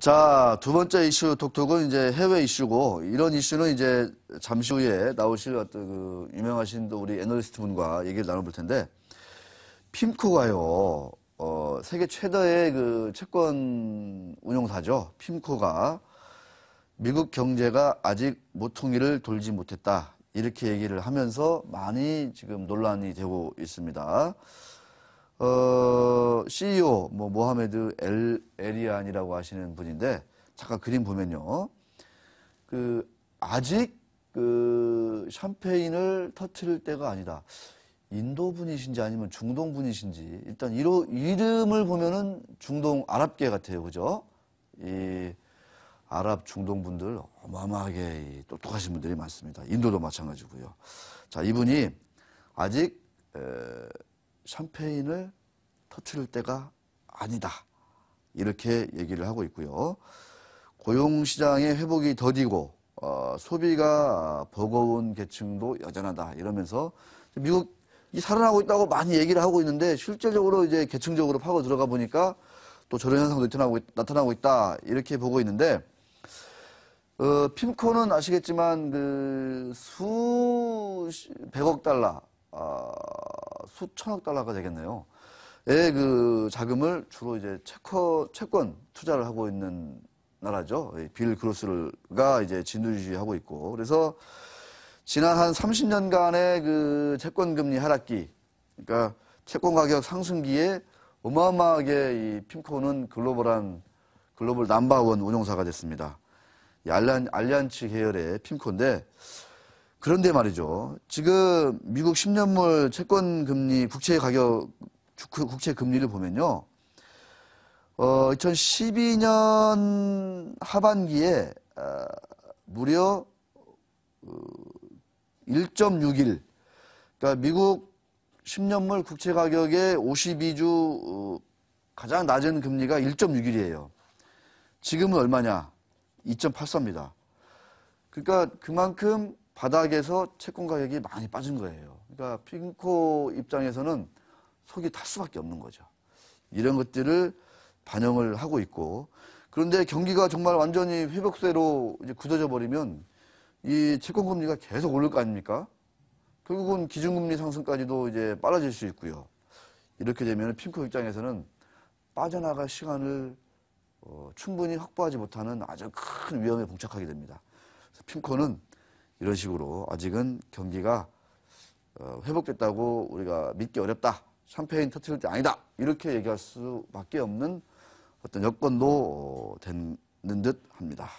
자, 두 번째 이슈 톡톡은 이제 해외 이슈고 이런 이슈는 이제 잠시 후에 나오실 어떤 그 유명하신 또 우리 애널리스트 분과 얘기를 나눠볼 텐데 핌코가요. 어, 세계 최다의 그 채권 운용사죠. 핌코가 미국 경제가 아직 모퉁이를 돌지 못했다. 이렇게 얘기를 하면서 많이 지금 논란이 되고 있습니다. 어, CEO 뭐 모하메드 엘엘리안이라고 하시는 분인데 잠깐 그림 보면요. 그 아직 그 샴페인을 터트릴 때가 아니다. 인도 분이신지 아니면 중동 분이신지 일단 이로 이름을 보면은 중동 아랍계 같아요. 그죠? 이 아랍 중동 분들 어마어마하게 똑똑하신 분들이 많습니다. 인도도 마찬가지고요. 자, 이분이 아직 에, 샴페인을 터트릴 때가 아니다. 이렇게 얘기를 하고 있고요. 고용시장의 회복이 더디고 어, 소비가 버거운 계층도 여전하다 이러면서 미국이 살아나고 있다고 많이 얘기를 하고 있는데 실제적으로 이제 계층적으로 파고 들어가 보니까 또 저런 현상도 나타나고, 있, 나타나고 있다 이렇게 보고 있는데 어, 핌코는 아시겠지만 그 수백억 달러 어, 수천억 달러가 되겠네요. 에그 예, 자금을 주로 이제 채권, 채권 투자를 하고 있는 나라죠. 빌 그로스가 이제 진두지휘하고 있고. 그래서 지난 한 30년간의 그 채권 금리 하락기, 그러니까 채권 가격 상승기에 어마어마하게 이 핀코는 글로벌한 글로벌 남바원 운용사가 됐습니다. 알리안, 알리안츠 계열의 핀코인데 그런데 말이죠. 지금 미국 10년물 채권 금리 국채 가격 국채 금리를 보면요. 어, 2012년 하반기에 어, 무려 1.61 어, 그러니까 미국 10년물 국채 가격의 52주 어, 가장 낮은 금리가 1.61이에요. 지금은 얼마냐? 2.84입니다. 그러니까 그만큼 바닥에서 채권 가격이 많이 빠진 거예요. 그러니까 핑코 입장에서는 속이 탈 수밖에 없는 거죠. 이런 것들을 반영을 하고 있고 그런데 경기가 정말 완전히 회복세로 이제 굳어져 버리면 이 채권 금리가 계속 오를 거 아닙니까? 결국은 기준금리 상승까지도 이제 빨라질 수 있고요. 이렇게 되면 핑크 입장에서는 빠져나갈 시간을 어, 충분히 확보하지 못하는 아주 큰 위험에 봉착하게 됩니다. 핑코는 이런 식으로 아직은 경기가 어, 회복됐다고 우리가 믿기 어렵다. 샴페인 터트릴 때 아니다. 이렇게 얘기할 수밖에 없는 어떤 여건도 됐는 어, 듯 합니다.